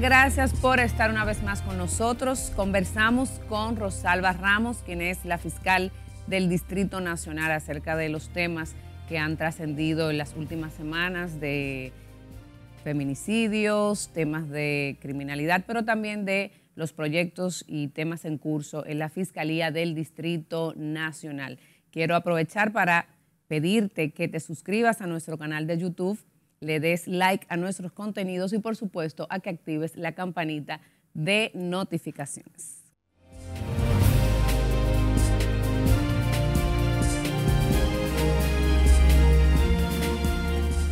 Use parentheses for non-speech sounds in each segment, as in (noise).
gracias por estar una vez más con nosotros. Conversamos con Rosalba Ramos, quien es la fiscal del Distrito Nacional, acerca de los temas que han trascendido en las últimas semanas de feminicidios, temas de criminalidad, pero también de los proyectos y temas en curso en la Fiscalía del Distrito Nacional. Quiero aprovechar para pedirte que te suscribas a nuestro canal de YouTube le des like a nuestros contenidos y por supuesto a que actives la campanita de notificaciones.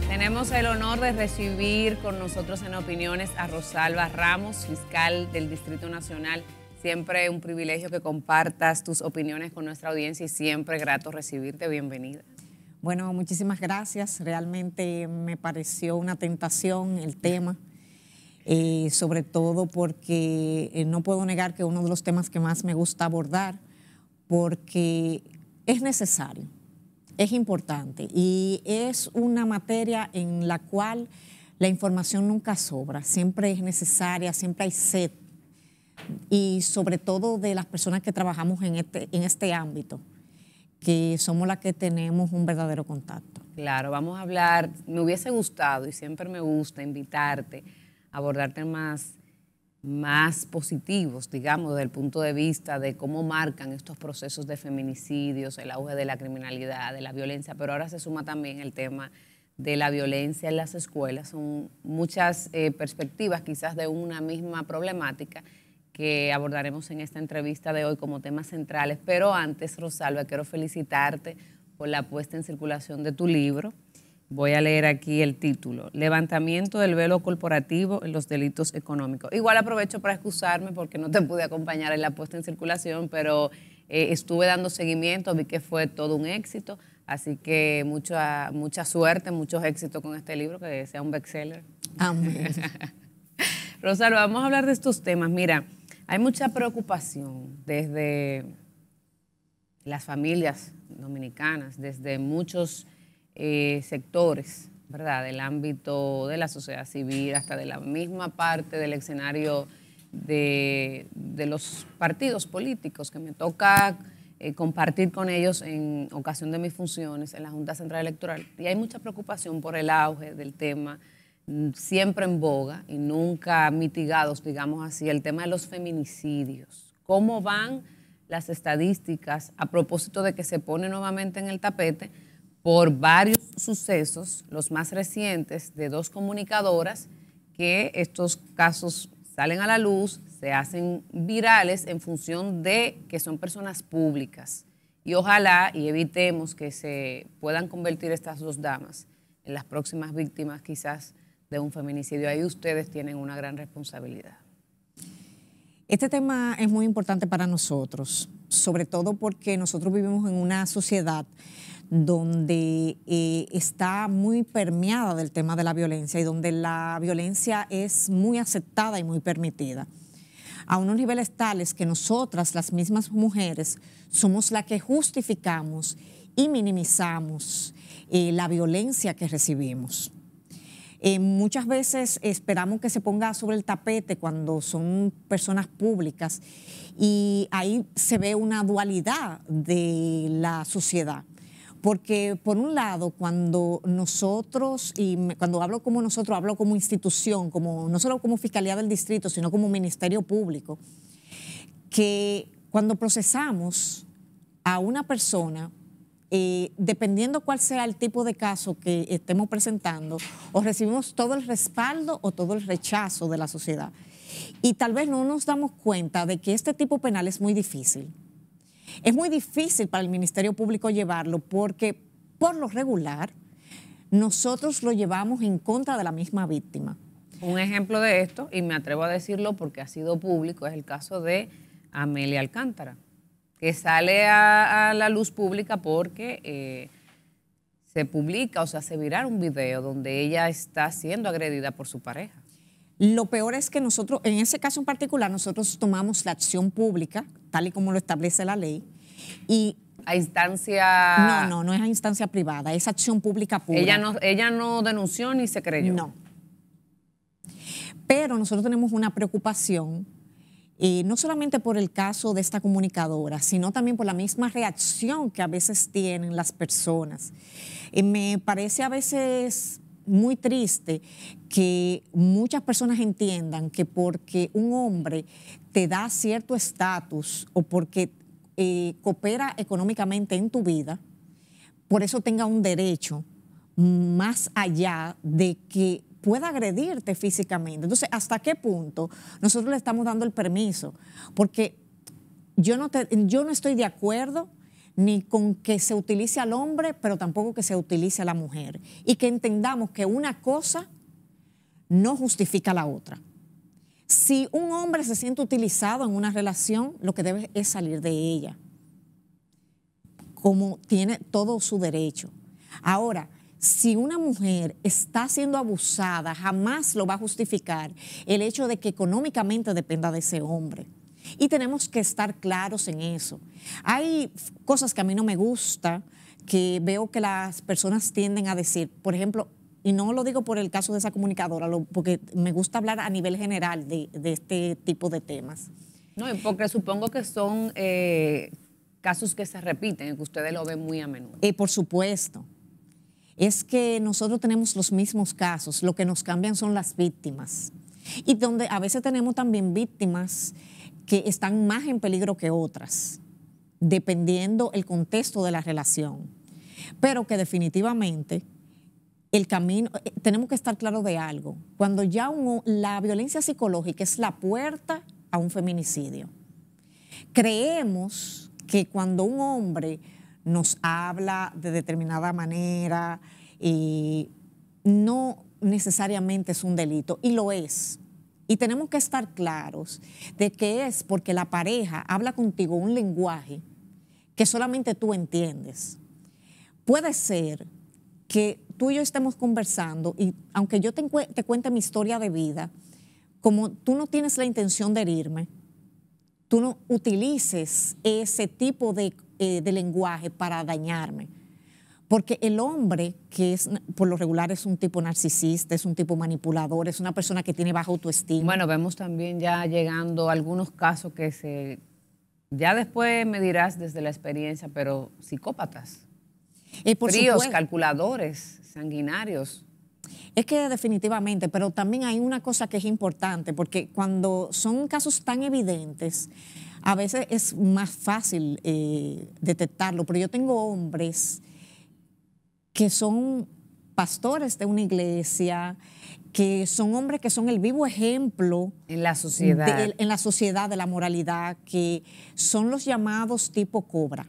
Tenemos el honor de recibir con nosotros en opiniones a Rosalba Ramos, fiscal del Distrito Nacional. Siempre un privilegio que compartas tus opiniones con nuestra audiencia y siempre grato recibirte. Bienvenida. Bueno, muchísimas gracias. Realmente me pareció una tentación el tema, eh, sobre todo porque eh, no puedo negar que uno de los temas que más me gusta abordar, porque es necesario, es importante y es una materia en la cual la información nunca sobra, siempre es necesaria, siempre hay sed y sobre todo de las personas que trabajamos en este, en este ámbito que somos las que tenemos un verdadero contacto. Claro, vamos a hablar, me hubiese gustado y siempre me gusta invitarte a abordar temas más positivos, digamos, desde el punto de vista de cómo marcan estos procesos de feminicidios, el auge de la criminalidad, de la violencia, pero ahora se suma también el tema de la violencia en las escuelas. Son muchas eh, perspectivas quizás de una misma problemática que abordaremos en esta entrevista de hoy como temas centrales. Pero antes, Rosalba, quiero felicitarte por la puesta en circulación de tu libro. Voy a leer aquí el título, Levantamiento del velo corporativo en los delitos económicos. Igual aprovecho para excusarme porque no te pude acompañar en la puesta en circulación, pero eh, estuve dando seguimiento, vi que fue todo un éxito, así que mucha, mucha suerte, muchos éxitos con este libro, que sea un bestseller. Amén. (laughs) Rosalba, vamos a hablar de estos temas. Mira, hay mucha preocupación desde las familias dominicanas, desde muchos eh, sectores, ¿verdad? Del ámbito de la sociedad civil, hasta de la misma parte del escenario de, los partidos políticos, que me toca eh, compartir con ellos en ocasión de mis funciones en la Junta Central Electoral. Y hay mucha preocupación por el auge del tema Mm, siempre en boga y nunca mitigados, digamos así, el tema de los feminicidios. ¿Cómo van las estadísticas a propósito de que se pone nuevamente en el tapete por varios sucesos, los más recientes, de dos comunicadoras, que estos casos salen a la luz, se hacen virales en función de que son personas públicas. Y ojalá y evitemos que se puedan convertir estas dos damas en las próximas víctimas quizás de un feminicidio. Ahí ustedes tienen una gran responsabilidad. Este tema es muy importante para nosotros, sobre todo porque nosotros vivimos en una sociedad donde eh, está muy permeada del tema de la violencia y donde la violencia es muy aceptada y muy permitida. A unos niveles tales que nosotras, las mismas mujeres, somos las que justificamos y minimizamos eh, la violencia que recibimos. Eh, muchas veces esperamos que se ponga sobre el tapete cuando son personas públicas y ahí se ve una dualidad de la sociedad. Porque por un lado, cuando nosotros, y cuando hablo como nosotros, hablo como institución, como, no solo como Fiscalía del Distrito, sino como Ministerio Público, que cuando procesamos a una persona eh, dependiendo cuál sea el tipo de caso que estemos presentando, o recibimos todo el respaldo o todo el rechazo de la sociedad. Y tal vez no nos damos cuenta de que este tipo penal es muy difícil. Es muy difícil para el Ministerio Público llevarlo porque, por lo regular, nosotros lo llevamos en contra de la misma víctima. Un ejemplo de esto, y me atrevo a decirlo porque ha sido público, es el caso de Amelia Alcántara que sale a, la luz pública porque eh, se publica, o sea, se virar un video donde ella está siendo agredida por su pareja. Lo peor es que nosotros, en ese caso en particular, nosotros tomamos la acción pública, tal y como lo establece la ley, y a instancia. No, no, no es a instancia privada, es acción pública pública. Ella no, ella no denunció ni se creyó. No. Pero nosotros tenemos una preocupación eh, no solamente por el caso de esta comunicadora, sino también por la misma reacción que a veces tienen las personas. Eh, me parece a veces muy triste que muchas personas entiendan que porque un hombre te da cierto estatus o porque eh, coopera económicamente en tu vida, por eso tenga un derecho más allá de que pueda agredirte físicamente. Entonces, ¿hasta qué punto nosotros le estamos dando el permiso? Porque yo no, yo no estoy de acuerdo ni con que se utilice al hombre, pero tampoco que se utilice a la mujer. Y que entendamos que una cosa no justifica la otra. Si un hombre se siente utilizado en una relación, lo que debe es salir de ella, como tiene todo su derecho. Ahora, si una mujer está siendo abusada, jamás lo va a justificar el hecho de que económicamente dependa de ese hombre. Y tenemos que estar claros en eso. Hay cosas que a mí no me gusta, que veo que las personas tienden a decir, por ejemplo, y no lo digo por el caso de esa comunicadora, porque me gusta hablar a nivel general de, este tipo de temas. No, porque supongo que son eh, casos que se repiten, que ustedes lo ven muy a menudo. Y eh, por supuesto es que nosotros tenemos los mismos casos, lo que nos cambian son las víctimas. Y donde a veces tenemos también víctimas que están más en peligro que otras, dependiendo el contexto de la relación. Pero que definitivamente el camino, eh, tenemos que estar claros de algo. Cuando ya la violencia psicológica es la puerta a un feminicidio. Creemos que cuando un hombre nos habla de determinada manera, y no necesariamente es un delito, y lo es. Y tenemos que estar claros de que es porque la pareja habla contigo un lenguaje que solamente tú entiendes. Puede ser que tú y yo estemos conversando y aunque yo te, cuente mi historia de vida, como tú no tienes la intención de herirme, tú no utilices ese tipo de eh, de lenguaje para dañarme. Porque el hombre, que es por lo regular es un tipo narcisista, es un tipo manipulador, es una persona que tiene baja autoestima. Bueno, vemos también ya llegando algunos casos que se. Ya después me dirás desde la experiencia, pero psicópatas. Eh, por calculadores, sanguinarios. Es que definitivamente, pero también hay una cosa que es importante, porque cuando son casos tan evidentes, a veces es más fácil eh, detectarlo, pero yo tengo hombres que son pastores de una iglesia, que son hombres que son el vivo ejemplo en la sociedad, de, en la sociedad de la moralidad, que son los llamados tipo cobra,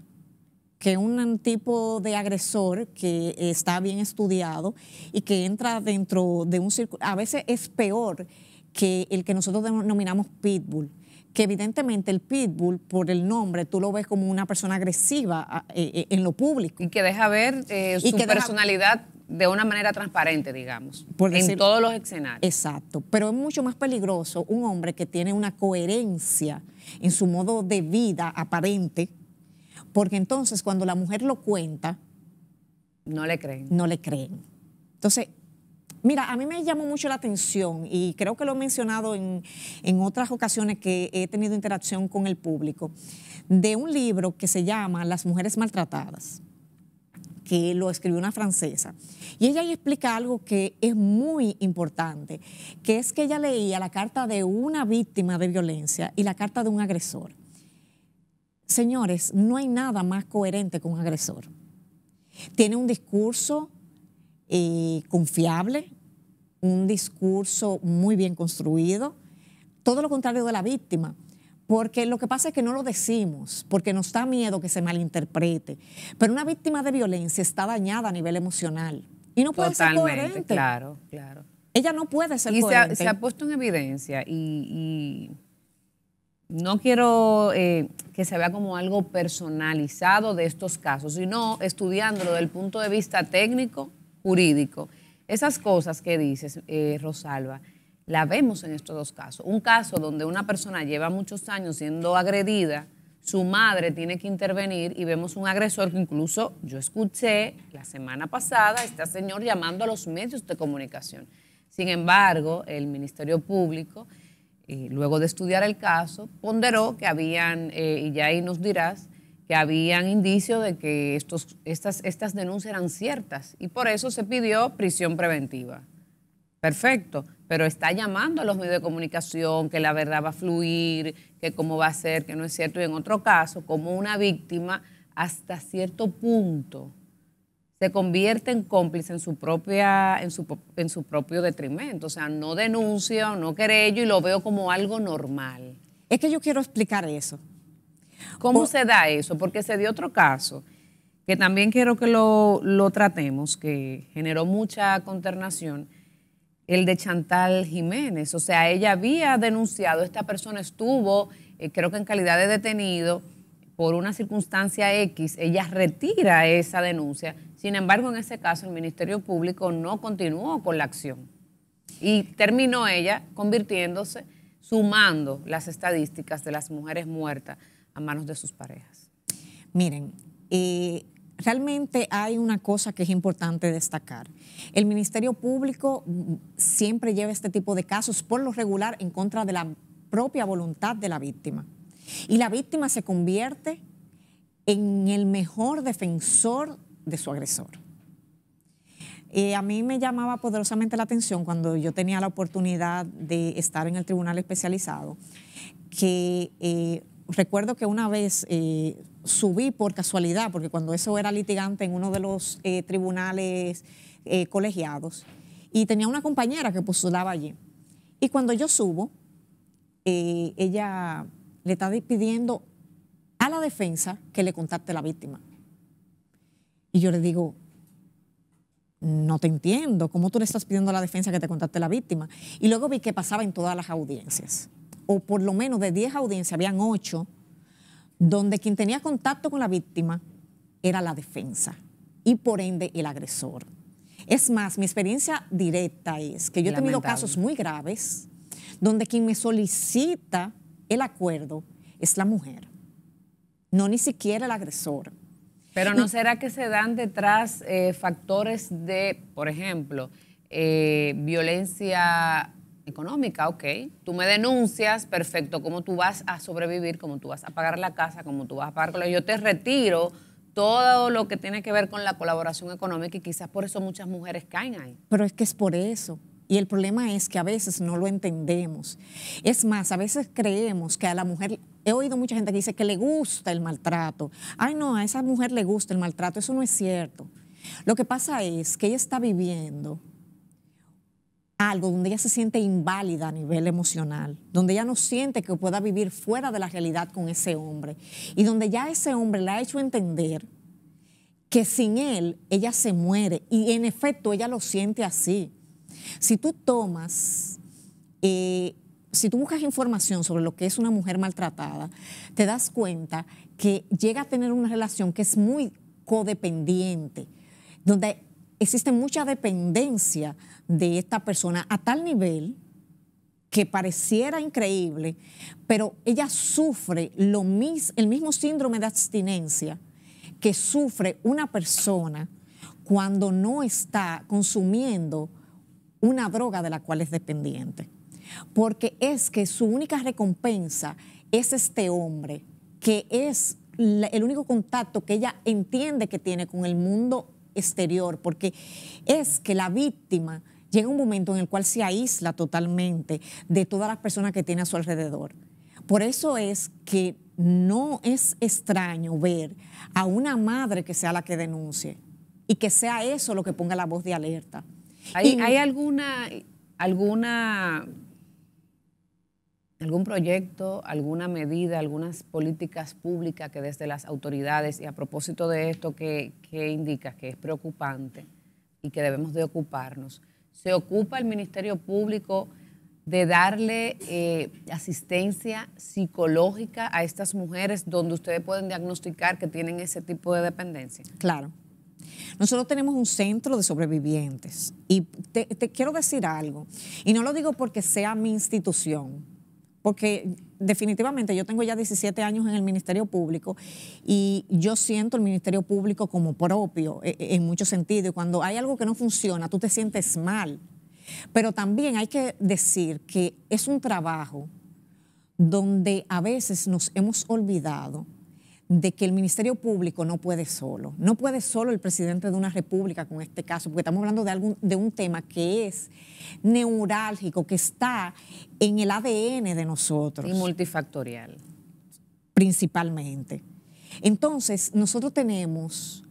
que un tipo de agresor que está bien estudiado y que entra dentro de un círculo, a veces es peor que el que nosotros denominamos pitbull que evidentemente el pitbull, por el nombre, tú lo ves como una persona agresiva ah, eh, eh, en lo público. Y que deja ver eh, su personalidad de una manera transparente, digamos, en todos los escenarios. Exacto, pero es mucho más peligroso un hombre que tiene una coherencia en su modo de vida aparente, porque entonces cuando la mujer lo cuenta... No le creen. No le creen. Entonces, Mira, a mí me llamó mucho la atención y creo que lo he mencionado en, otras ocasiones que he tenido interacción con el público, de un libro que se llama Las mujeres maltratadas, que lo escribió una francesa. Y ella ahí explica algo que es muy importante, que es que ella leía la carta de una víctima de violencia y la carta de un agresor. Señores, no hay nada más coherente que un agresor. Tiene un discurso eh, confiable, un discurso muy bien construido, todo lo contrario de la víctima. Porque lo que pasa es que no lo decimos, porque nos da miedo que se malinterprete. Pero una víctima de violencia está dañada a nivel emocional. Y no puede ser coherente. Claro, claro. Ella no puede ser coherente. Y se, ha puesto en evidencia y, no quiero eh, que se vea como algo personalizado de estos casos, sino estudiándolo desde el punto de vista técnico, jurídico. Esas cosas que dices, eh, Rosalba, la vemos en estos dos casos. Un caso donde una persona lleva muchos años siendo agredida, su madre tiene que intervenir y vemos un agresor que incluso yo escuché la semana pasada este señor llamando a los medios de comunicación. Sin embargo, el Ministerio Público, eh, luego de estudiar el caso, ponderó que habían, eh, y ya ahí nos dirás, que habían indicios de que estos, estas, estas denuncias eran ciertas y por eso se pidió prisión preventiva. Perfecto, pero está llamando a los medios de comunicación que la verdad va a fluir, que cómo va a ser, que no es cierto. Y en otro caso, como una víctima, hasta cierto punto se convierte en cómplice en su, propia, en su, en su propio detrimento. O sea, no denuncia, no ello y lo veo como algo normal. Es que yo quiero explicar eso. ¿Cómo se da eso? Porque se dio otro caso que también quiero que lo, tratemos, que generó mucha conternación, el de Chantal Jiménez. O sea, ella había denunciado, esta persona estuvo, eh, creo que en calidad de detenido, por una circunstancia X, ella retira esa denuncia. Sin embargo, en ese caso, el Ministerio Público no continuó con la acción. Y terminó ella convirtiéndose, sumando las estadísticas de las mujeres muertas a manos de sus parejas. Miren, eh, realmente hay una cosa que es importante destacar. El Ministerio Público siempre lleva este tipo de casos por lo regular en contra de la propia voluntad de la víctima. Y la víctima se convierte en el mejor defensor de su agresor. Eh, a mí me llamaba poderosamente la atención cuando yo tenía la oportunidad de estar en el tribunal especializado que eh, recuerdo que una vez eh, subí por casualidad, porque cuando eso era litigante en uno de los eh, tribunales eh, colegiados, y tenía una compañera que postulaba allí. Y cuando yo subo, ella le está pidiendo a la defensa que le contacte la víctima. Y yo le digo, no te entiendo, ¿cómo tú le estás pidiendo a la defensa que te contacte la víctima? Y luego vi que pasaba en todas las audiencias o por lo menos de 10 audiencias, habían 8, donde quien tenía contacto con la víctima era la defensa y por ende el agresor. Es más, mi experiencia directa es que yo he tenido casos muy graves donde quien me solicita el acuerdo es la mujer, no ni siquiera el agresor. Pero no será que se dan detrás eh, factores de, por ejemplo, eh, violencia económica, ok. Tú me denuncias, perfecto, cómo tú vas a sobrevivir, cómo tú vas a pagar la casa, cómo tú vas a pagar Yo te retiro todo lo que tiene que ver con la colaboración económica y quizás por eso muchas mujeres caen ahí. Pero es que es por eso. Y el problema es que a veces no lo entendemos. Es más, a veces creemos que a la mujer, he oído mucha gente que dice que le gusta el maltrato. Ay, no, a esa mujer le gusta el maltrato. Eso no es cierto. Lo que pasa es que ella está viviendo algo donde ella se siente inválida a nivel emocional, donde ella no siente que pueda vivir fuera de la realidad con ese hombre y donde ya ese hombre le ha hecho entender que sin él ella se muere y en efecto ella lo siente así. Si tú tomas, eh, si tú buscas información sobre lo que es una mujer maltratada, te das cuenta que llega a tener una relación que es muy codependiente, donde existe mucha dependencia de esta persona a tal nivel que pareciera increíble, pero ella sufre lo el mismo síndrome de abstinencia que sufre una persona cuando no está consumiendo una droga de la cual es dependiente. Porque es que su única recompensa es este hombre, que es el único contacto que ella entiende que tiene con el mundo exterior, porque es que la víctima llega un momento en el cual se aísla totalmente de todas las personas que tiene a su alrededor. Por eso es que no es extraño ver a una madre que sea la que denuncie y que sea eso lo que ponga la voz de alerta. ¿Hay, alguna, alguna algún proyecto, alguna medida, algunas políticas públicas que desde las autoridades, y a propósito de esto que, indica que es preocupante y que debemos de ocuparnos, ¿se ocupa el Ministerio Público de darle eh, asistencia psicológica a estas mujeres donde ustedes pueden diagnosticar que tienen ese tipo de dependencia? Claro. Nosotros tenemos un centro de sobrevivientes y te quiero decir algo, y no lo digo porque sea mi institución, porque definitivamente yo tengo ya 17 años en el Ministerio Público y yo siento el Ministerio Público como propio e, e, en muchos sentidos. Y cuando hay algo que no funciona, tú te sientes mal. Pero también hay que decir que es un trabajo donde a veces nos hemos olvidado de que el Ministerio Público no puede solo. No puede solo el presidente de una república con este caso, porque estamos hablando de, algún, de un tema que es neurálgico, que está en el ADN de nosotros. Y multifactorial. Principalmente. Entonces, nosotros tenemos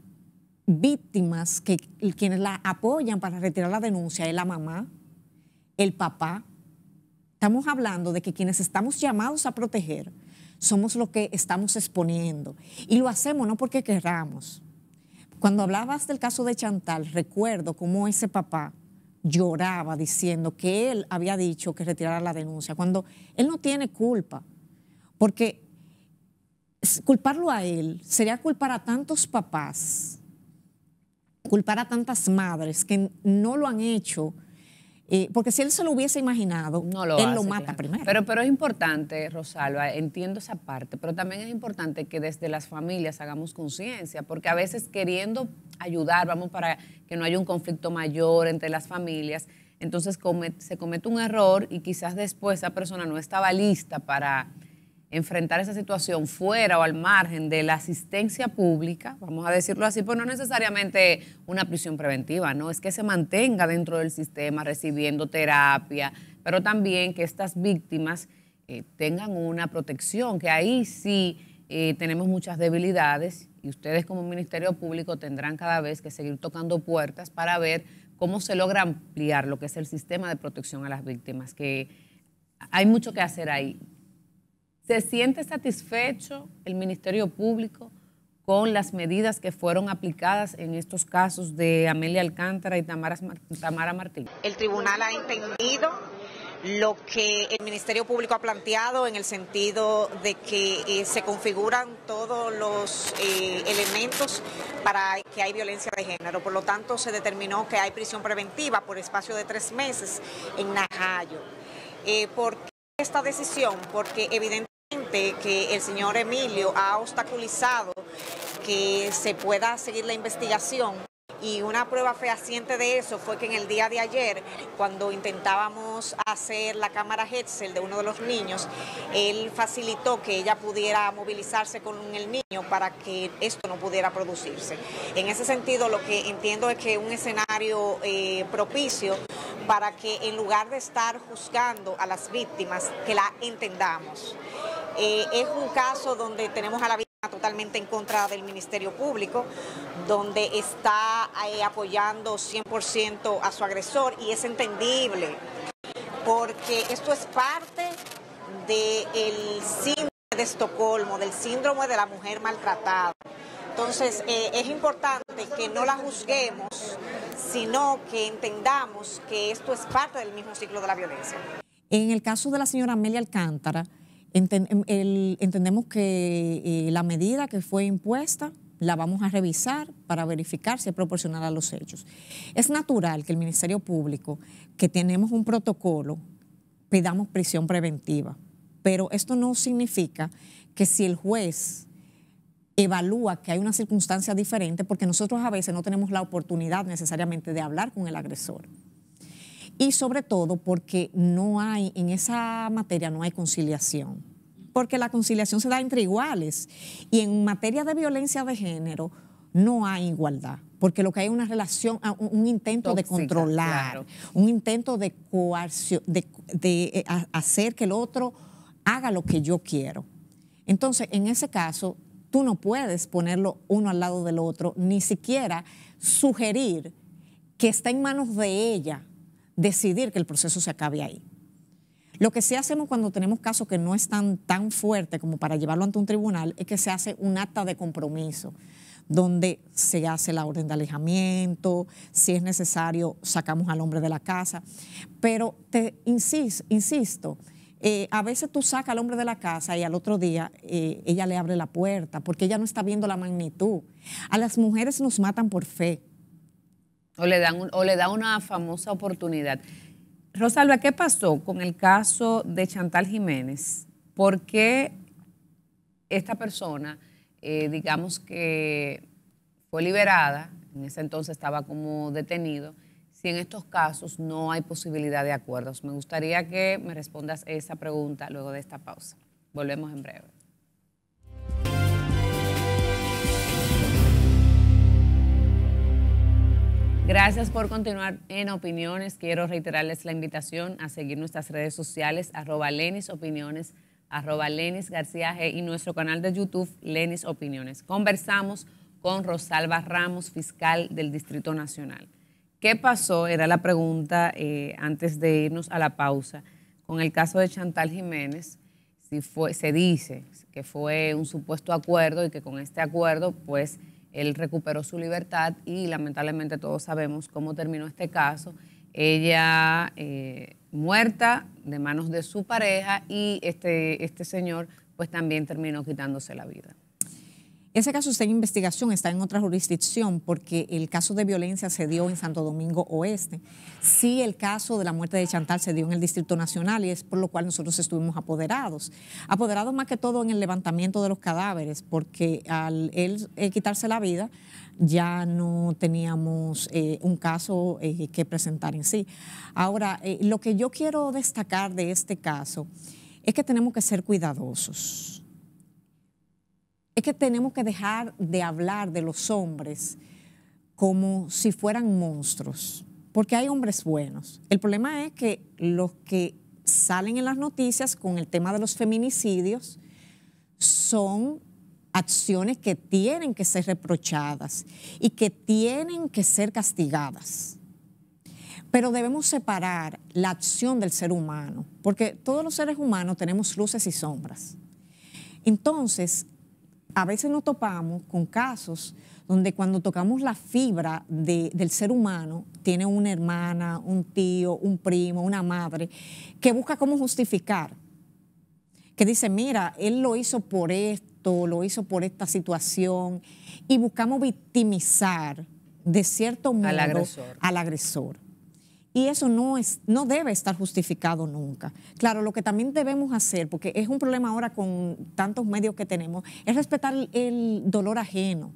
víctimas que quienes la apoyan para retirar la denuncia es la mamá, el papá. Estamos hablando de que quienes estamos llamados a proteger, somos lo que estamos exponiendo. Y lo hacemos no porque queramos. Cuando hablabas del caso de Chantal, recuerdo cómo ese papá lloraba diciendo que él había dicho que retirara la denuncia, cuando él no tiene culpa, porque culparlo a él sería culpar a tantos papás, culpar a tantas madres que no lo han hecho porque si él se lo hubiese imaginado, él lo mata primero. Pero, pero es importante, Rosalba, entiendo esa parte, pero también es importante que desde las familias hagamos conciencia, porque a veces queriendo ayudar, vamos para que no haya un conflicto mayor entre las familias, entonces se comete un error y quizás después esa persona no estaba lista para enfrentar esa situación fuera o al margen de la asistencia pública, vamos a decirlo así, pues no necesariamente una prisión preventiva, no, es que se mantenga dentro del sistema recibiendo terapia, pero también que estas víctimas eh, tengan una protección, que ahí sí eh, tenemos muchas debilidades y ustedes como Ministerio Público tendrán cada vez que seguir tocando puertas para ver cómo se logra ampliar lo que es el sistema de protección a las víctimas, que hay mucho que hacer ahí. ¿Se siente satisfecho el Ministerio Público con las medidas que fueron aplicadas en estos casos de Amelia Alcántara y Tamara, Martín? El tribunal ha entendido lo que el Ministerio Público ha planteado en el sentido de que eh, se configuran todos los eh, elementos para que hay violencia de género. Por lo tanto, se determinó que hay prisión preventiva por espacio de tres meses en Najayo. Eh, ¿Por qué esta decisión? Porque evidentemente que el señor Emilio ha obstaculizado que se pueda seguir la investigación. Y una prueba fehaciente de eso fue que en el día de ayer, cuando intentábamos hacer la cámara Hetzel de uno de los niños, él facilitó que ella pudiera movilizarse con el niño para que esto no pudiera producirse. En ese sentido, lo que entiendo es que un escenario eh, propicio para que en lugar de estar juzgando a las víctimas, que la entendamos. Eh, es un caso donde tenemos a la víctima totalmente en contra del Ministerio Público, donde está eh, apoyando 100% a su agresor y es entendible, porque esto es parte del síndrome de Estocolmo, del síndrome de la mujer maltratada. Entonces, eh, es importante que no la juzguemos, sino que entendamos que esto es parte del mismo ciclo de la violencia. En el caso de la señora Amelia Alcántara, Em, entendemos que eh, la medida que fue impuesta la vamos a revisar para verificar si es proporcional a los hechos. Es natural que el Ministerio Público, que tenemos un protocolo, pidamos prisión preventiva, pero esto no significa que si el juez evalúa que hay una circunstancia diferente, porque nosotros a veces no tenemos la oportunidad necesariamente de hablar con el agresor y sobre todo porque no hay, en esa materia no hay conciliación, porque la conciliación se da entre iguales y en materia de violencia de género no hay igualdad, porque lo que hay es una relación, ah, un, intento de controlar, un intento de de eh, hacer que el otro haga lo que yo quiero. Entonces, en ese caso, tú no puedes ponerlo uno al lado del otro, ni siquiera sugerir que está en manos de ella decidir que el proceso se acabe ahí. Lo que sí hacemos cuando tenemos casos que no están tan fuertes como para llevarlo ante un tribunal es que se hace un acta de compromiso donde se hace la orden de alejamiento, si es necesario sacamos al hombre de la casa. Pero te insisto, insisto eh, a veces tú sacas al hombre de la casa y al otro día eh, ella le abre la puerta porque ella no está viendo la magnitud. A las mujeres nos matan por fe o le, dan o le da una famosa oportunidad. Rosalba, ¿qué pasó con el caso de Chantal Jiménez? ¿Por qué esta persona, eh, digamos que fue liberada, en ese entonces estaba como detenido, si en estos casos no hay posibilidad de acuerdos? Me gustaría que me respondas esa pregunta luego de esta pausa. Volvemos en breve. Gracias por continuar en Opiniones. Quiero reiterarles la invitación a seguir nuestras redes sociales, arroba Lenis Opiniones, arroba Lenis García G y nuestro canal de YouTube, Lenis Opiniones. Conversamos con Rosalba Ramos, fiscal del Distrito Nacional. ¿Qué pasó? Era la pregunta eh, antes de irnos a la pausa. Con el caso de Chantal Jiménez, si se dice que fue un supuesto acuerdo y que con este acuerdo, pues, él recuperó su libertad y lamentablemente todos sabemos cómo terminó este caso. Ella eh, muerta de manos de su pareja y este, este señor pues también terminó quitándose la vida. Ese caso está en investigación, está en otra jurisdicción, porque el caso de violencia se dio en Santo Domingo Oeste. Sí, el caso de la muerte de Chantal se dio en el Distrito Nacional y es por lo cual nosotros estuvimos apoderados. Apoderados más que todo en el levantamiento de los cadáveres, porque al él eh, quitarse la vida ya no teníamos eh, un caso eh, que presentar en sí. Ahora, lo que yo quiero destacar de este caso es que tenemos que ser cuidadosos es que tenemos que dejar de hablar de los hombres como si fueran monstruos, porque hay hombres buenos. El problema es que los que salen en las noticias con el tema de los feminicidios son acciones que tienen que ser reprochadas y que tienen que ser castigadas. Pero debemos separar la acción del ser humano, porque todos los seres humanos tenemos luces y sombras. Entonces, a veces nos topamos con casos donde cuando tocamos la fibra del ser humano, tiene una hermana, un tío, un primo, una madre, que busca cómo justificar, que dice, mira, él lo hizo por esto, lo hizo por esta situación, y buscamos victimizar de cierto modo Al agresor. Y eso no, es, no debe estar justificado nunca. Claro, lo que también debemos hacer, porque es un problema ahora con tantos medios que tenemos, es respetar el dolor ajeno.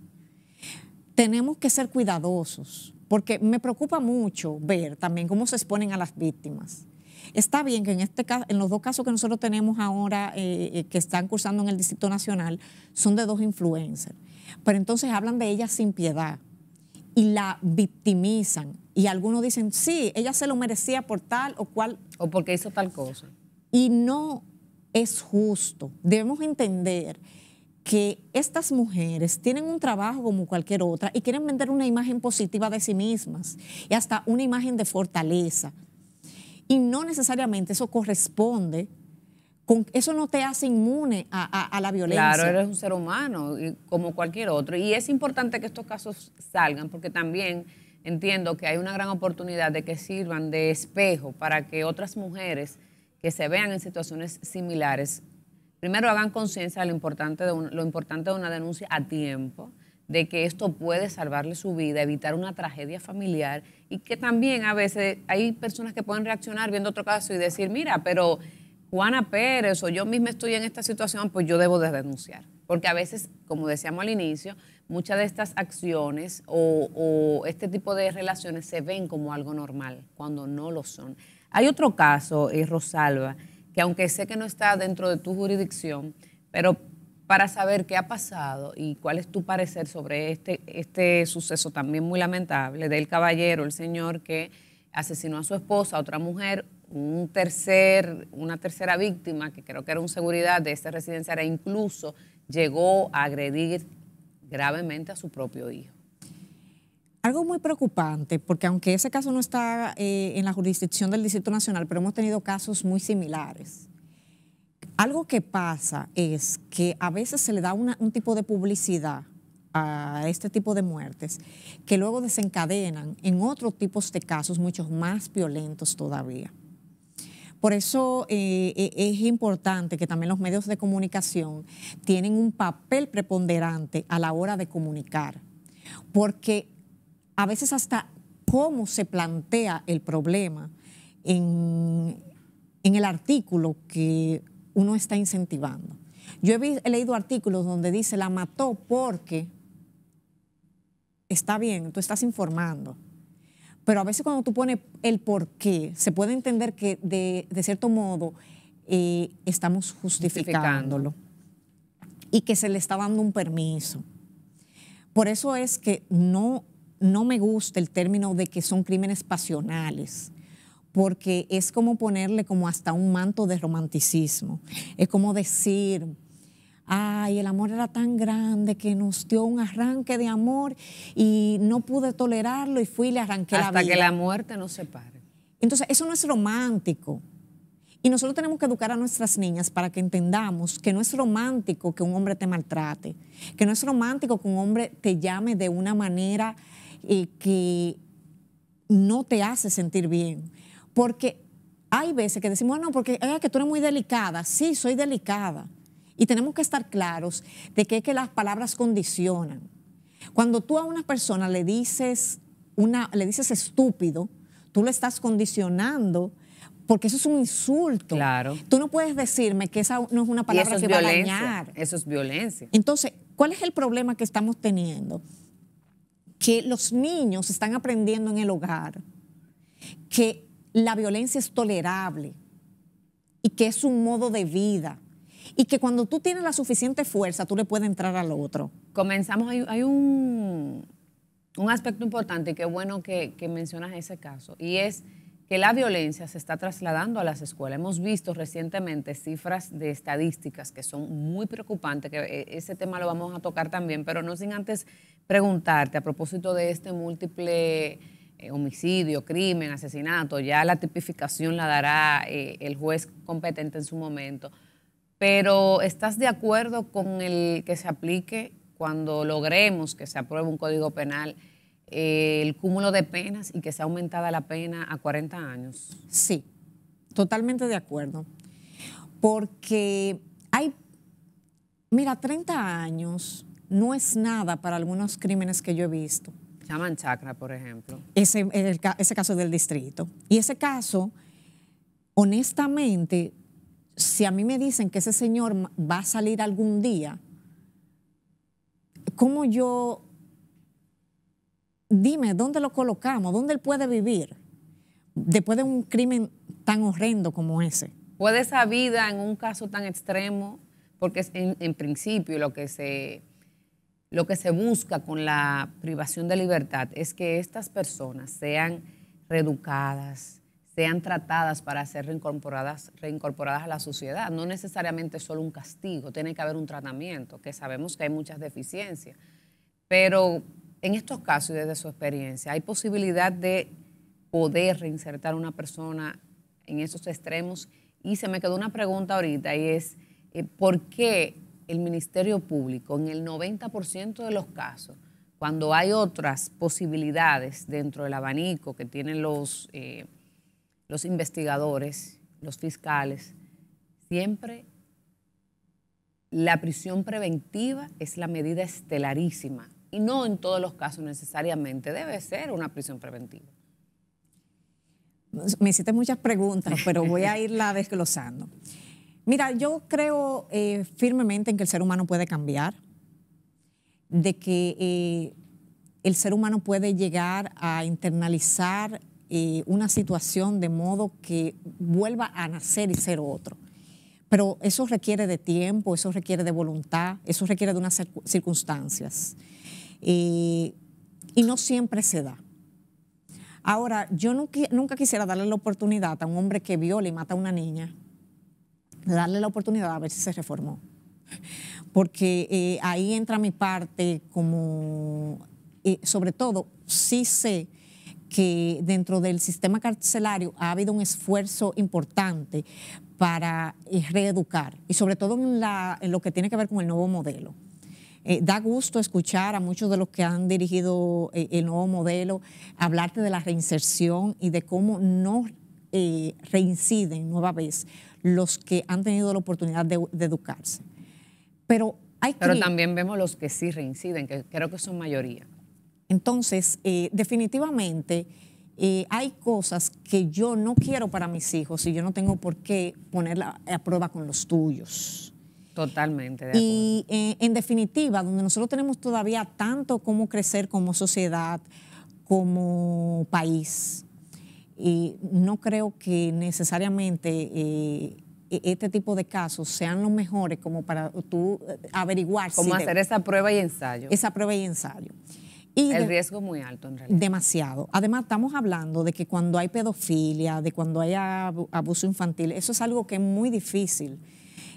Tenemos que ser cuidadosos, porque me preocupa mucho ver también cómo se exponen a las víctimas. Está bien que en, este caso, en los dos casos que nosotros tenemos ahora eh, eh, que están cursando en el Distrito Nacional son de dos influencers, pero entonces hablan de ellas sin piedad y la victimizan y algunos dicen, sí, ella se lo merecía por tal o cual. O porque hizo tal cosa. Y no es justo. Debemos entender que estas mujeres tienen un trabajo como cualquier otra y quieren vender una imagen positiva de sí mismas y hasta una imagen de fortaleza. Y no necesariamente eso corresponde, con, eso no te hace inmune a, la violencia. Claro, eres un ser humano como cualquier otro. Y es importante que estos casos salgan porque también entiendo que hay una gran oportunidad de que sirvan de espejo para que otras mujeres que se vean en situaciones similares, primero hagan conciencia de, lo importante de lo importante de una denuncia a tiempo, de que esto puede salvarle su vida, evitar una tragedia familiar y que también a veces hay personas que pueden reaccionar viendo otro caso y decir, mira, pero Juana Pérez o yo misma estoy en esta situación, pues yo debo de denunciar. Porque a veces, como decíamos al inicio, muchas de estas acciones o, este tipo de relaciones se ven como algo normal cuando no lo son. Hay otro caso, eh, Rosalba, que aunque sé que no está dentro de tu jurisdicción, pero para saber qué ha pasado y cuál es tu parecer sobre este, este suceso también muy lamentable del caballero, el señor que asesinó a su esposa, a otra mujer, un tercer, una tercera víctima, que creo que era un seguridad de esta residencia, incluso llegó a agredir gravemente a su propio hijo. Algo muy preocupante, porque aunque ese caso no está eh, en la jurisdicción del Distrito Nacional, pero hemos tenido casos muy similares. Algo que pasa es que a veces se le da un tipo de publicidad a este tipo de muertes que luego desencadenan en otros tipos de casos muchos más violentos todavía. Por eso eh, eh, es importante que también los medios de comunicación tienen un papel preponderante a la hora de comunicar, porque a veces hasta cómo se plantea el problema en, el artículo que uno está incentivando. Yo he leído artículos donde dice la mató porque está bien, tú estás informando pero a veces cuando tú pones el por qué, se puede entender que de, de cierto modo eh, estamos justificándolo y que se le está dando un permiso. Por eso es que no, no me gusta el término de que son crímenes pasionales, porque es como ponerle como hasta un manto de romanticismo. Es como decir, ay, el amor era tan grande que nos dio un arranque de amor y no pude tolerarlo y fui y le arranqué la vida. que la muerte nos separe. Entonces, eso no es romántico. Y nosotros tenemos que educar a nuestras niñas para que entendamos que no es romántico que un hombre te maltrate, que no es romántico que un hombre te llame de una manera eh, que no te hace sentir bien. Porque hay veces que decimos, no, porque que tú eres muy delicada. Sí, soy delicada y tenemos que estar claros de que es que las palabras condicionan. Cuando tú a una persona le dices, una, le dices estúpido, tú lo estás condicionando porque eso es un insulto. Claro. Tú no puedes decirme que esa no es una palabra que va a dañar. Eso es violencia. Entonces, ¿cuál es el problema que estamos teniendo? Que los niños están aprendiendo en el hogar que la violencia es tolerable y que es un modo de vida y que cuando tú tienes la suficiente fuerza, tú le puedes entrar al otro. Comenzamos, hay, un, aspecto importante y qué bueno que, mencionas ese caso, y es que la violencia se está trasladando a las escuelas. Hemos visto recientemente cifras de estadísticas que son muy preocupantes, que eh, ese tema lo vamos a tocar también, pero no sin antes preguntarte a propósito de este múltiple eh, homicidio, crimen, asesinato, ya la tipificación la dará eh, el juez competente en su momento pero ¿estás de acuerdo con el que se aplique cuando logremos que se apruebe un código penal eh, el cúmulo de penas y que sea aumentada la pena a 40 años? Sí, totalmente de acuerdo. Porque hay, mira, 30 años no es nada para algunos crímenes que yo he visto. Llaman Chakra, por ejemplo. Ese, ese caso del distrito. Y ese caso, honestamente, si a mí me dicen que ese señor va a salir algún día, ¿cómo yo... Dime, ¿dónde lo colocamos? ¿Dónde él puede vivir después de un crimen tan horrendo como ese? ¿Puede esa vida en un caso tan extremo? Porque en, en principio lo que, se, lo que se busca con la privación de libertad es que estas personas sean reeducadas, sean tratadas para ser reincorporadas, reincorporadas a la sociedad. No necesariamente solo un castigo, tiene que haber un tratamiento, que sabemos que hay muchas deficiencias. Pero en estos casos, desde su experiencia, ¿hay posibilidad de poder reinsertar a una persona en esos extremos? Y se me quedó una pregunta ahorita y es, eh, ¿por qué el Ministerio Público en el 90% de los casos, cuando hay otras posibilidades dentro del abanico que tienen los... Eh, los investigadores, los fiscales, siempre la prisión preventiva es la medida estelarísima y no en todos los casos necesariamente debe ser una prisión preventiva. Me hiciste muchas preguntas, pero voy a irla (laughs) desglosando. Mira, yo creo eh, firmemente en que el ser humano puede cambiar, de que eh, el ser humano puede llegar a internalizar eh, una situación de modo que vuelva a nacer y ser otro. Pero eso requiere de tiempo, eso requiere de voluntad, eso requiere de unas circunstancias. Eh, y no siempre se da. Ahora, yo nunca, nunca, quisiera darle la oportunidad a un hombre que viola y mata a una niña, darle la oportunidad a ver si se reformó. Porque eh, ahí entra mi parte como, eh, sobre todo, sí sé que dentro del sistema carcelario ha habido un esfuerzo importante para eh, reeducar y sobre todo en, lo que tiene que ver con el nuevo modelo. Eh, da gusto escuchar a muchos de los que han dirigido eh, el nuevo modelo hablarte de la reinserción y de cómo no reinciden nueva vez los que han tenido la oportunidad de, educarse. Pero, hay Pero también vemos los que sí reinciden, que creo que son mayoría. Entonces, eh, definitivamente eh, hay cosas que yo no quiero para mis hijos y yo no tengo por qué ponerla a prueba con los tuyos. Totalmente. De Y eh, en definitiva, donde nosotros tenemos todavía tanto como crecer como sociedad, como país, no creo que necesariamente e-, este tipo de casos sean los mejores como para tú averiguar. Como hacer esa prueba y ensayo. Esa prueba y ensayo el riesgo riesgo muy alto en realidad. Demasiado. Además, estamos hablando de que cuando hay pedofilia, de cuando hay abuso infantil, eso es algo que es muy difícil.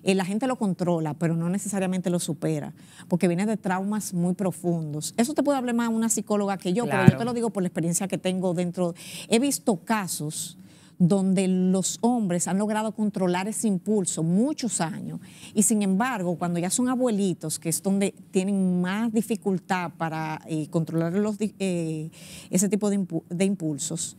Eh, la gente lo controla, pero no necesariamente lo supera, porque viene de traumas muy profundos. Eso te puede hablar más una psicóloga que yo, pero yo te lo digo por la experiencia que tengo dentro. He visto casos donde los hombres han logrado controlar ese impulso muchos años y sin embargo cuando ya son abuelitos, que es donde tienen más dificultad para eh, controlar eh, ese tipo de, impulsos,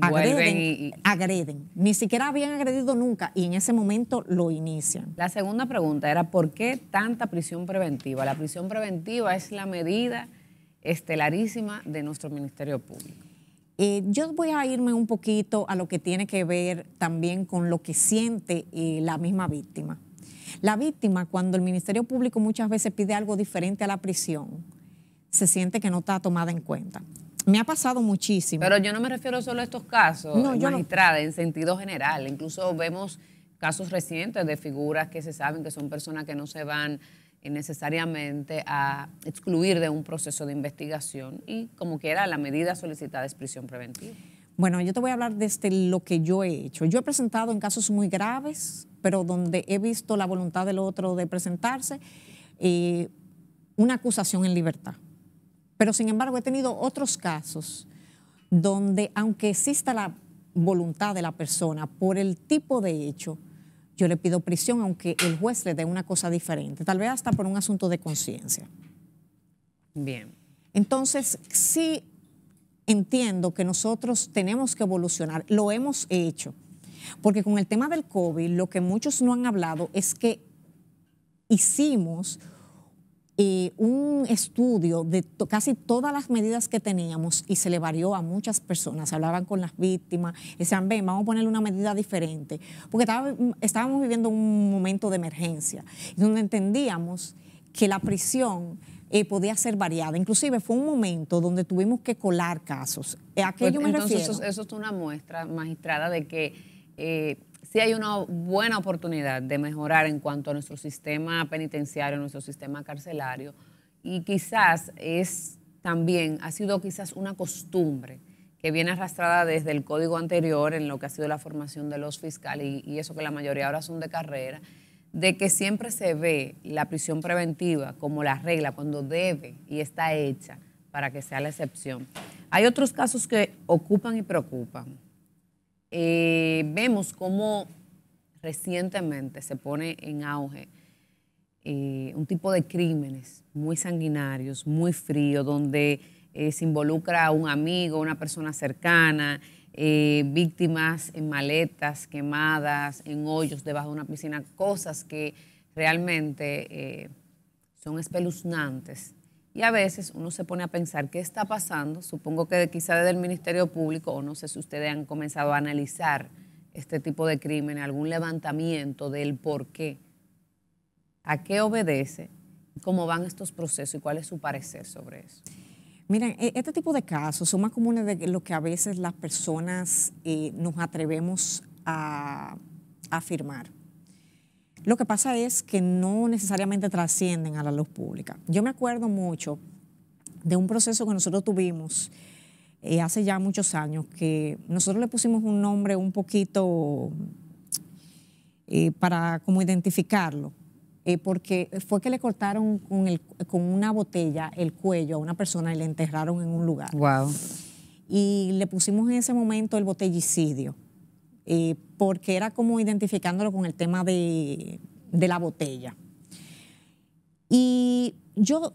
agreden. Ni siquiera habían agredido nunca y en ese momento lo inician. La segunda pregunta era ¿por qué tanta prisión preventiva? La prisión preventiva es la medida estelarísima de nuestro Ministerio Público. Eh, yo voy a irme un poquito a lo que tiene que ver también con lo que siente eh, la misma víctima. La víctima, cuando el Ministerio Público muchas veces pide algo diferente a la prisión, se siente que no está tomada en cuenta. Me ha pasado muchísimo. Pero yo no me refiero solo a estos casos, no, magistrada, en sentido general. Incluso vemos casos recientes de figuras que se saben que son personas que no se van eh, necesariamente a excluir de un proceso de investigación y como quiera la medida solicitada es prisión preventiva. Bueno, yo te voy a hablar desde este, lo que yo he hecho. Yo he presentado en casos muy graves, pero donde he visto la voluntad del otro de presentarse, eh, una acusación en libertad. Pero sin embargo he tenido otros casos donde aunque exista la voluntad de la persona por el tipo de hecho, yo le pido prisión, aunque el juez le dé una cosa diferente, tal vez hasta por un asunto de conciencia. Bien. Entonces, sí entiendo que nosotros tenemos que evolucionar, lo hemos hecho, porque con el tema del COVID, lo que muchos no han hablado es que hicimos eh, un estudio de casi todas las medidas que teníamos y se le varió a muchas personas. hablaban con las víctimas, decían, ven, vamos a ponerle una medida diferente, porque mm, estábamos viviendo un momento de emergencia, donde entendíamos que la prisión... Eh, podía ser variada. Inclusive fue un momento donde tuvimos que colar casos. ¿A pues me Eso, es una muestra, magistrada, de que eh, hay una buena oportunidad de mejorar en cuanto a nuestro sistema penitenciario, nuestro sistema carcelario, y quizás es también, ha sido quizás una costumbre que viene arrastrada desde el código anterior en lo que ha sido la formación de los fiscales y, y eso que la mayoría ahora son de carrera, de que siempre se ve la prisión preventiva como la regla cuando debe y está hecha para que sea la excepción. Hay otros casos que ocupan y preocupan. Eh, vemos cómo recientemente se pone en auge eh, un tipo de crímenes muy sanguinarios, muy fríos, donde eh, se involucra a un amigo, una persona cercana, víctimas en maletas quemadas, en hoyos debajo de una piscina, cosas que realmente son espeluznantes y a veces uno se pone a pensar qué está pasando. Supongo que quizá desde el Ministerio Público, o no sé si ustedes han comenzado a analizar este tipo de crímenes, algún levantamiento del por qué, a qué obedece, cómo van estos procesos y cuál es su parecer sobre eso. Miren, e, este tipo de casos son más comunes de lo que a veces las personas eh, nos atrevemos a afirmar. Lo que pasa es que no necesariamente trascienden a la luz pública. Yo me acuerdo mucho de un proceso que nosotros tuvimos eh, hace ya muchos años, que nosotros le pusimos un nombre un poquito eh, para como identificarlo, eh, porque fue que le cortaron con, con, una botella el cuello a una persona y le enterraron en un lugar. Wow. Y le pusimos en ese momento el botellicidio. Eh, porque era como identificándolo con el tema de, la botella. Y yo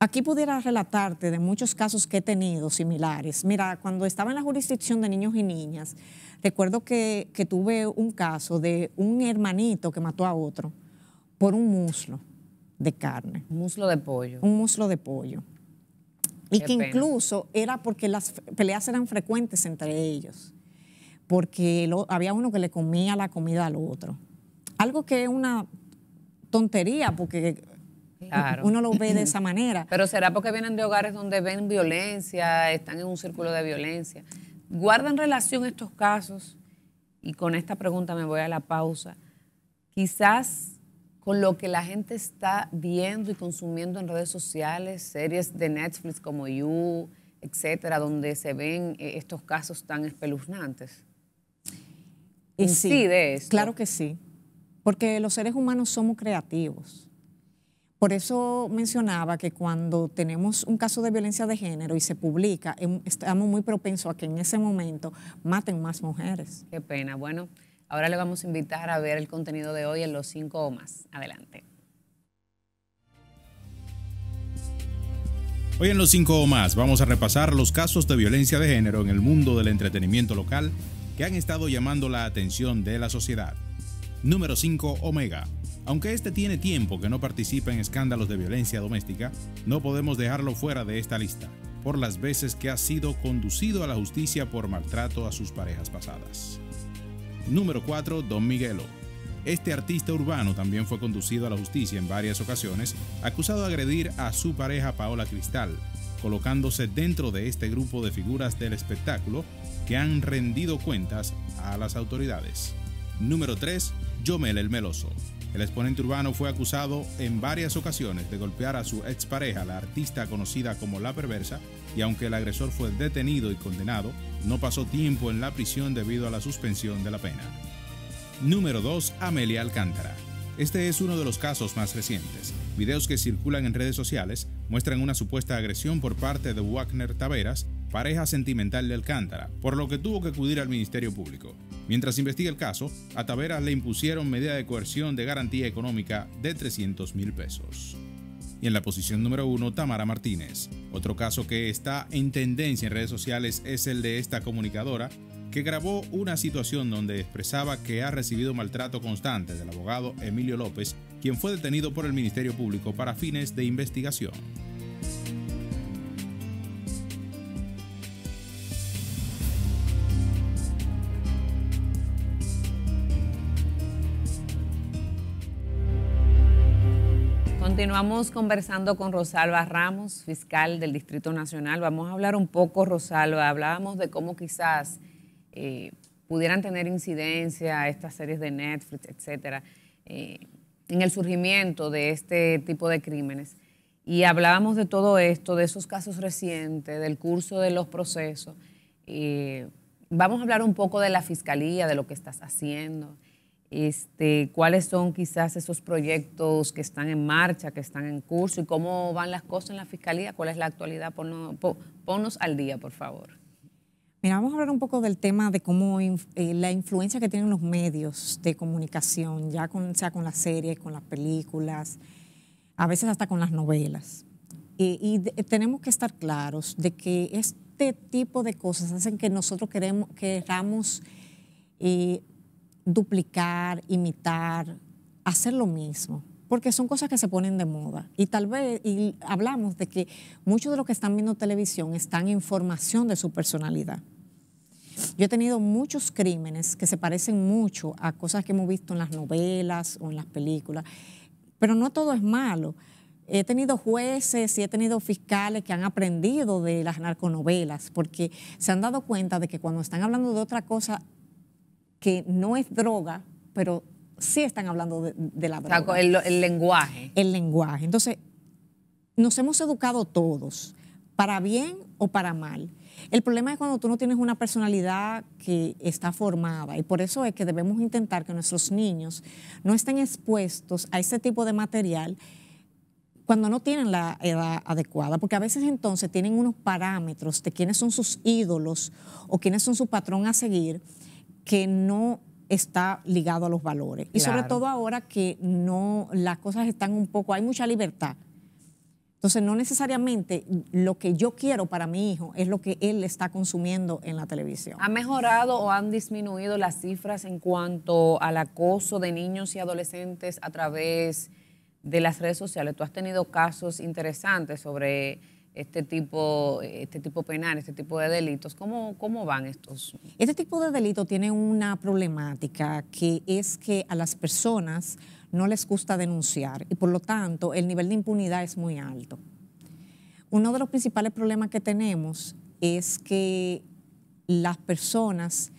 Aquí pudiera relatarte de muchos casos que he tenido similares. Mira, cuando estaba en la jurisdicción de niños y niñas, recuerdo que, tuve un caso de un hermanito que mató a otro por un muslo de carne. Un muslo de pollo. Un muslo de pollo. Y que incluso era porque las peleas eran frecuentes entre ellos porque lo, había uno que le comía la comida al otro. Algo que es una tontería, porque Uno lo ve de esa (laughs) manera. Pero será porque vienen de hogares donde ven violencia, están en un círculo de violencia. ¿Guardan relación estos casos? Y con esta pregunta me voy a la pausa. Quizás con lo que la gente está viendo y consumiendo en redes sociales, series de Netflix como You, etcétera, donde se ven eh, estos casos tan espeluznantes incide eso. Claro que sí, porque los seres humanos somos creativos. Por eso mencionaba que cuando tenemos un caso de violencia de género y se publica, em, estamos muy propensos a que en ese momento maten más mujeres. Qué pena. Bueno, ahora le vamos a invitar a ver el contenido de hoy en los cinco o más. Adelante. Hoy en los cinco o más vamos a repasar los casos de violencia de género en el mundo del entretenimiento local que han estado llamando la atención de la sociedad. Número 5. Omega. Aunque este tiene tiempo que no participa en escándalos de violencia doméstica, no podemos dejarlo fuera de esta lista, por las veces que ha sido conducido a la justicia por maltrato a sus parejas pasadas. Número 4. Don Miguelo. Este artista urbano también fue conducido a la justicia en varias ocasiones, acusado de agredir a su pareja Paola Cristal, colocándose dentro de este grupo de figuras del espectáculo que han rendido cuentas a las autoridades. Número 3. Yomel el Meloso. El exponente urbano fue acusado en varias ocasiones de golpear a su expareja, la artista conocida como La Perversa, y aunque el agresor fue detenido y condenado, no pasó tiempo en la prisión debido a la suspensión de la pena. Número 2. Amelia Alcántara. Este es uno de los casos más recientes. Videos que circulan en redes sociales muestran una supuesta agresión por parte de Wagner Taveras, pareja sentimental de Alcántara, por lo que tuvo que acudir al Ministerio Público. Mientras investiga el caso, a Taveras le impusieron medida de coerción de garantía económica de 300 mil pesos. Y en la posición número uno, Tamara Martínez. Otro caso que está en tendencia en redes sociales es el de esta comunicadora, que grabó una situación donde expresaba que ha recibido maltrato constante del abogado Emilio López quien fue detenido por el Ministerio Público para fines de investigación. Continuamos conversando con Rosalba Ramos, fiscal del Distrito Nacional. Vamos a hablar un poco, Rosalba. Hablábamos de cómo quizás eh, pudieran tener incidencia estas series de Netflix, etcétera. Eh, en el surgimiento de este tipo de crímenes. Y hablábamos de todo esto, de esos casos recientes, del curso de los procesos. vamos a hablar un poco de la fiscalía, de lo que estás haciendo, este, cuáles son quizás esos proyectos que están en marcha, que están en curso y cómo van las cosas en la fiscalía, cuál es la actualidad. Ponnos, ponnos al día, por favor. Mira, vamos a hablar un poco del tema de cómo eh, la influencia que tienen los medios de comunicación, ya sea con las series, con las películas, a veces hasta con las novelas. y tenemos que estar claros de que este tipo de cosas hacen que nosotros queremos, queramos eh, duplicar, imitar, hacer lo mismo porque son cosas que se ponen de moda. Y tal vez, y hablamos de que muchos de los que están viendo televisión están en formación de su personalidad. Yo he tenido muchos crímenes que se parecen mucho a cosas que hemos visto en las novelas o en las películas, pero no todo es malo. He tenido jueces y he tenido fiscales que han aprendido de las narconovelas porque se han dado cuenta de que cuando están hablando de otra cosa que no es droga, pero sí están hablando de, la droga. el, el, lenguaje. El lenguaje. Entonces, nos hemos educado todos, para bien o para mal. El problema es cuando tú no tienes una personalidad que está formada y por eso es que debemos intentar que nuestros niños no estén expuestos a ese tipo de material cuando no tienen la edad adecuada, porque a veces entonces tienen unos parámetros de quiénes son sus ídolos o quiénes son su patrón a seguir que no está ligado a los valores. Y sobre todo ahora que no, las cosas están un poco, hay mucha libertad. Entonces, no necesariamente lo que yo quiero para mi hijo es lo que él está consumiendo en la televisión. ¿Ha mejorado o han disminuido las cifras en cuanto al acoso de niños y adolescentes a través de las redes sociales? Tú has tenido casos interesantes sobre este tipo, este tipo penal, este tipo de delitos. ¿Cómo, ¿Cómo van estos? Este tipo de delito tiene una problemática que es que a las personas no les gusta denunciar y por lo tanto el nivel de impunidad es muy alto. Uno de los principales problemas que tenemos es que las personas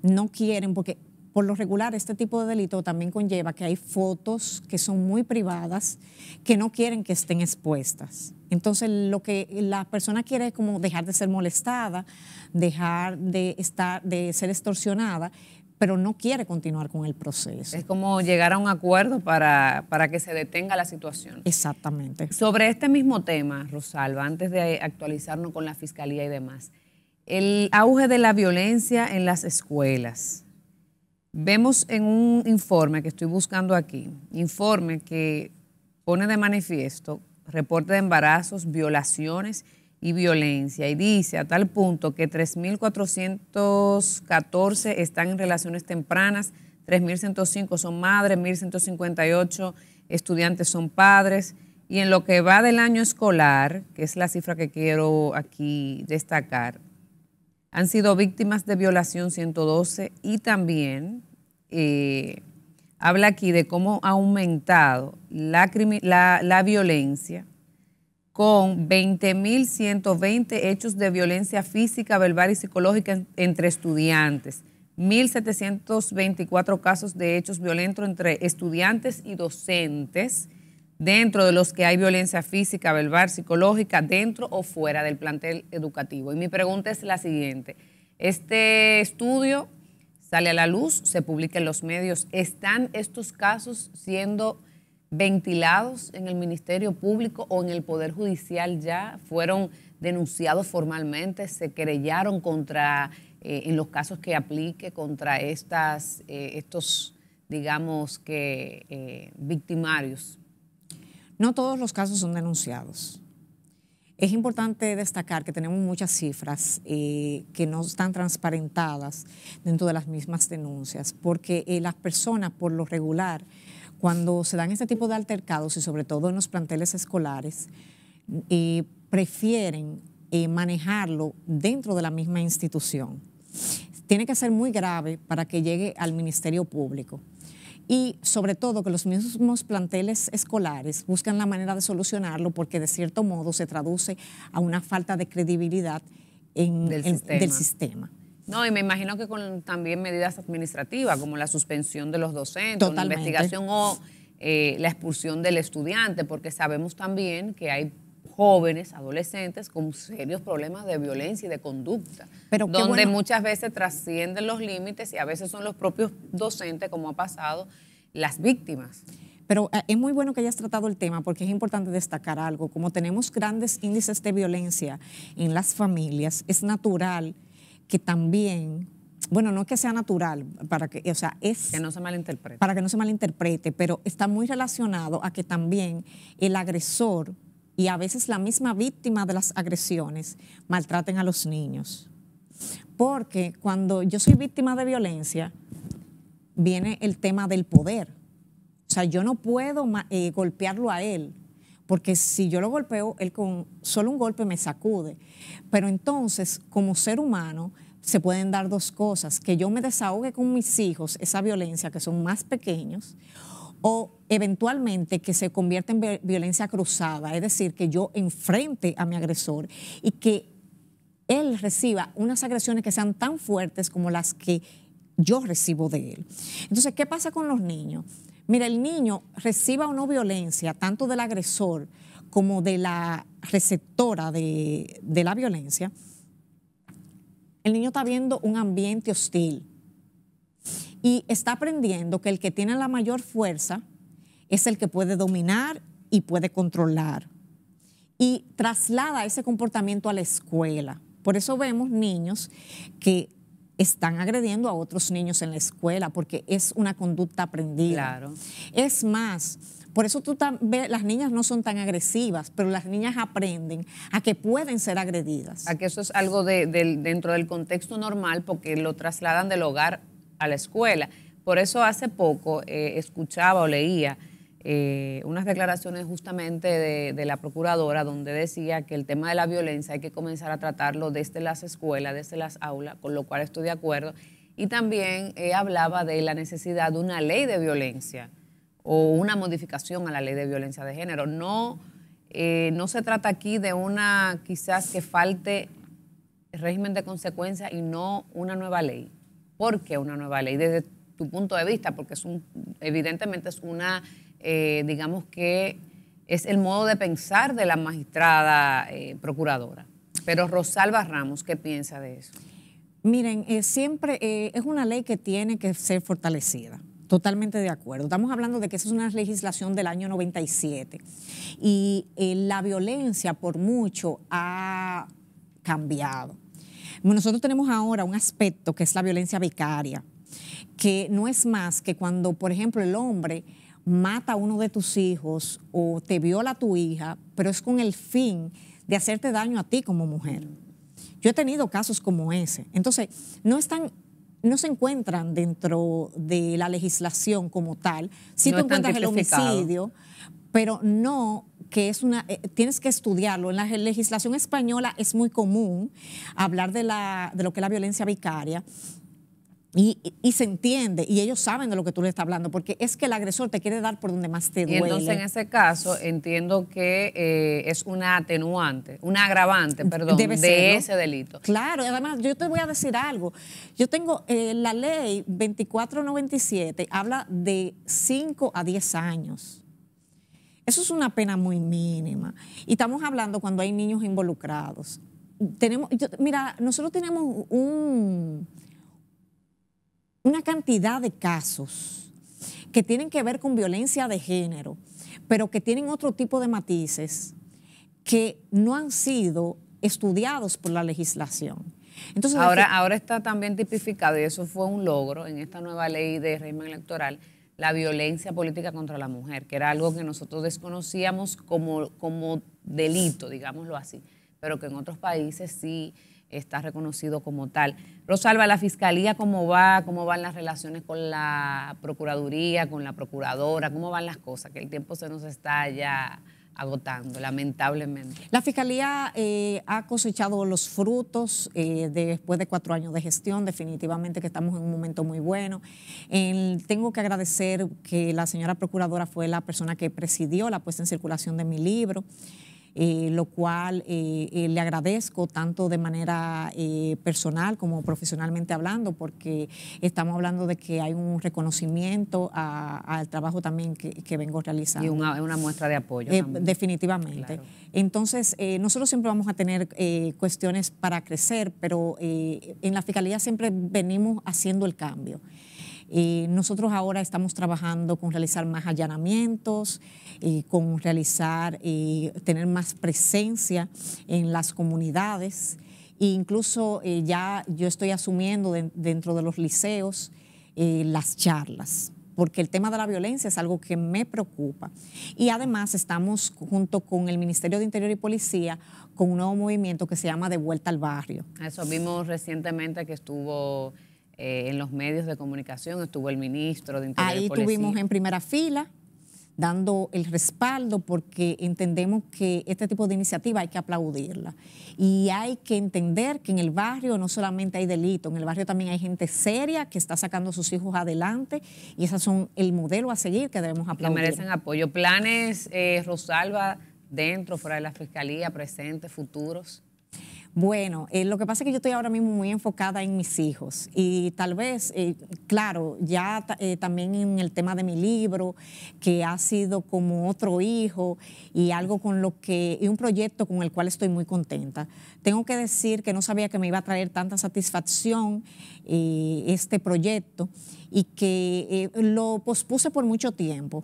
no quieren, porque por lo regular este tipo de delito también conlleva que hay fotos que son muy privadas que no quieren que estén expuestas. Entonces lo que la persona quiere es como dejar de ser molestada, dejar de estar de ser extorsionada, pero no quiere continuar con el proceso. Es como llegar a un acuerdo para, para que se detenga la situación. Exactamente. Sobre este mismo tema, Rosalba, antes de actualizarnos con la fiscalía y demás, el auge de la violencia en las escuelas Vemos en un informe que estoy buscando aquí, informe que pone de manifiesto reporte de embarazos, violaciones y violencia, y dice a tal punto que 3.414 están en relaciones tempranas, 3.105 son madres, 1.158 estudiantes son padres, y en lo que va del año escolar, que es la cifra que quiero aquí destacar, han sido víctimas de violación 112 y también eh, habla aquí de cómo ha aumentado la, la violencia con 20.120 hechos de violencia física, verbal y psicológica entre estudiantes, 1.724 casos de hechos violentos entre estudiantes y docentes, dentro de los que hay violencia física, verbal, psicológica, dentro o fuera del plantel educativo. Y mi pregunta es la siguiente. Este estudio sale a la luz, se publica en los medios. ¿Están estos casos siendo ventilados en el Ministerio Público o en el Poder Judicial ya? ¿Fueron denunciados formalmente? ¿Se querellaron contra, eh, en los casos que aplique, contra estas, eh, estos, digamos que, eh, victimarios no todos los casos son denunciados. Es importante destacar que tenemos muchas cifras eh, que no están transparentadas dentro de las mismas denuncias, porque eh, las personas por lo regular, cuando se dan este tipo de altercados y sobre todo en los planteles escolares, eh, prefieren manejarlo dentro de la misma institución. Tiene que ser muy grave para que llegue al Ministerio Público y sobre todo que los mismos planteles escolares buscan la manera de solucionarlo porque de cierto modo se traduce a una falta de credibilidad en, del, sistema. No, y me imagino que con también medidas administrativas, como la suspensión de los docentes, la investigación o eh, la expulsión del estudiante, porque sabemos también que hay jóvenes, adolescentes, con serios problemas de violencia y de conducta, donde muchas veces trascienden los límites y a veces son los propios docentes, como ha pasado, las víctimas. Pero eh, es muy bueno que hayas tratado el tema porque es importante destacar algo. Como tenemos grandes índices de violencia en las familias, es natural que también bueno, no es que sea natural, para que, o sea, es... Que no se malinterprete. Para que no se malinterprete, pero está muy relacionado a que también el agresor y a veces la misma víctima de las agresiones maltraten a los niños. Porque cuando yo soy víctima de violencia, viene el tema del poder. O sea, yo no puedo eh, golpearlo a él, porque si yo lo golpeo, él con solo un golpe me sacude. Pero entonces, como ser humano, se pueden dar dos cosas, que yo me desahogue con mis hijos esa violencia, que son más pequeños, o eventualmente que se convierta en violencia cruzada, es decir, que yo enfrente a mi agresor y que él reciba unas agresiones que sean tan fuertes como las que yo recibo de él. Entonces, ¿qué pasa con los niños? Mira, el niño reciba o no violencia, tanto del agresor como de la receptora de, de la violencia, el niño está viendo un ambiente hostil, y está aprendiendo que el que tiene la mayor fuerza es el que puede dominar y puede controlar. Y traslada ese comportamiento a la escuela. Por eso vemos niños que están agrediendo a otros niños en la escuela porque es una conducta aprendida. Claro. Es más, por eso tú ves, las niñas no son tan agresivas, pero las niñas aprenden a que pueden ser agredidas. A que eso es algo dentro del contexto normal porque lo trasladan del hogar a la escuela. Por eso hace poco eh, escuchaba o leía eh, unas declaraciones justamente de, la procuradora donde decía que el tema de la violencia hay que comenzar a tratarlo desde las escuelas, desde las aulas, con lo cual estoy de acuerdo. Y también eh, hablaba de la necesidad de una ley de violencia o una modificación a la ley de violencia de género. No, no se trata aquí de una quizás que falte régimen de consecuencia y no una nueva ley qué una nueva ley, desde tu punto de vista, porque es un, evidentemente es una, eh, digamos que es el modo de pensar de la magistrada eh, procuradora. Pero Rosalba Ramos, ¿qué piensa de eso? Miren, eh, siempre es una ley que tiene que ser fortalecida. Totalmente de acuerdo. Estamos hablando de que esa es una legislación del año 97 y la violencia por mucho ha cambiado. Nosotros tenemos ahora un aspecto que es la violencia vicaria, que no es más que cuando, por ejemplo, el hombre mata a uno de tus hijos o te viola a tu hija, pero es con el fin de hacerte daño a ti como mujer. Yo he tenido casos como ese. Entonces, no están no se encuentran dentro de la legislación como tal. Sí te tú encuentras el homicidio, pero no que es una, eh, tienes que estudiarlo. En la legislación española es muy común hablar de, la, de lo que es la violencia vicaria. Y, se entiende, y ellos saben de lo que tú le estás hablando, porque es que el agresor te quiere dar por donde más te duele. entonces en ese caso entiendo que eh, es una atenuante, una agravante, perdón, de ese delito. Claro, además yo te voy a decir algo. Yo tengo eh, la ley 2497, habla de 5 a 10 años eso es una pena muy mínima. Y estamos hablando cuando hay niños involucrados. Tenemos, mira, nosotros tenemos un, una cantidad de casos que tienen que ver con violencia de género, pero que tienen otro tipo de matices que no han sido estudiados por la legislación. ahora, ahora está también tipificado, y eso fue un logro en esta nueva ley de régimen electoral, la violencia política contra la mujer, que era algo que nosotros desconocíamos como, como delito, digámoslo así, pero que en otros países sí está reconocido como tal. Rosalba, la fiscalía, ¿cómo va? ¿Cómo van las relaciones con la Procuraduría, con la Procuradora? ¿Cómo van las cosas? Que el tiempo se nos está ya agotando, lamentablemente. La Fiscalía eh, ha cosechado los frutos eh, después de cuatro años de gestión, definitivamente que estamos en un momento muy bueno. tengo que agradecer que la señora Procuradora fue la persona que presidió la puesta en circulación de mi libro. Eh, lo cual eh, eh, le agradezco tanto de manera personal como profesionalmente hablando, porque estamos hablando de que hay un reconocimiento al trabajo también que, vengo realizando. Y una, muestra de apoyo. definitivamente. Entonces, nosotros siempre vamos a tener cuestiones para crecer, pero en la Fiscalía siempre venimos haciendo el cambio. Eh, nosotros ahora estamos trabajando con realizar más allanamientos, y eh, con realizar, eh, tener más presencia en las comunidades. E incluso eh, ya yo estoy asumiendo dentro de los liceos las charlas porque el tema de la violencia es algo que me preocupa. Y además estamos junto con el Ministerio de Interior y Policía con un nuevo movimiento que se llama De Vuelta al Barrio. Eso vimos recientemente que estuvo eh, en los medios de comunicación, estuvo el ministro de Interior. Ahí estuvimos en primera fila dando el respaldo porque entendemos que este tipo de iniciativa hay que aplaudirla y hay que entender que en el barrio no solamente hay delito, en el barrio también hay gente seria que está sacando a sus hijos adelante y esas son el modelo a seguir que debemos aplaudir. Que merecen apoyo. ¿Planes, eh, Rosalba, dentro, fuera de la fiscalía, presentes, futuros? Bueno, eh, lo que pasa es que yo estoy ahora mismo muy enfocada en mis hijos y tal vez, eh, claro, ya eh, también en el tema de mi libro, que ha sido como otro hijo y algo con lo que, y un proyecto con el cual estoy muy contenta. Tengo que decir que no sabía que me iba a traer tanta satisfacción este proyecto y que eh, lo pospuse por mucho tiempo.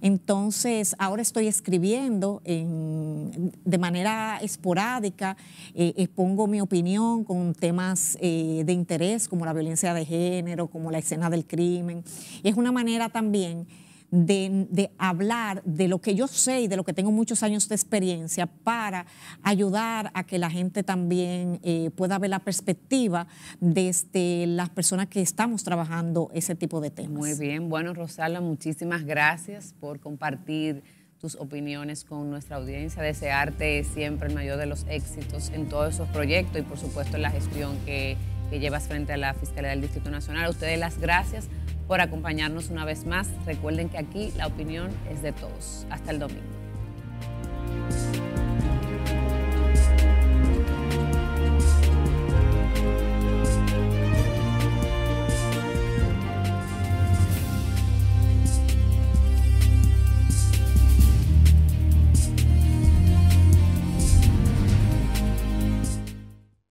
Entonces, ahora estoy escribiendo de manera esporádica, expongo eh, eh, mi opinión con temas de interés como la violencia de género, como la escena del crimen. es una manera también de, hablar de lo que yo sé y de lo que tengo muchos años de experiencia para ayudar a que la gente también eh, pueda ver la perspectiva desde este, las personas que estamos trabajando ese tipo de temas. Muy bien, bueno Rosala, muchísimas gracias por compartir tus opiniones con nuestra audiencia, desearte siempre el mayor de los éxitos en todos esos proyectos y por supuesto en la gestión que, que llevas frente a la Fiscalía del Distrito Nacional. A ustedes las gracias por acompañarnos una vez más. Recuerden que aquí la opinión es de todos. Hasta el domingo.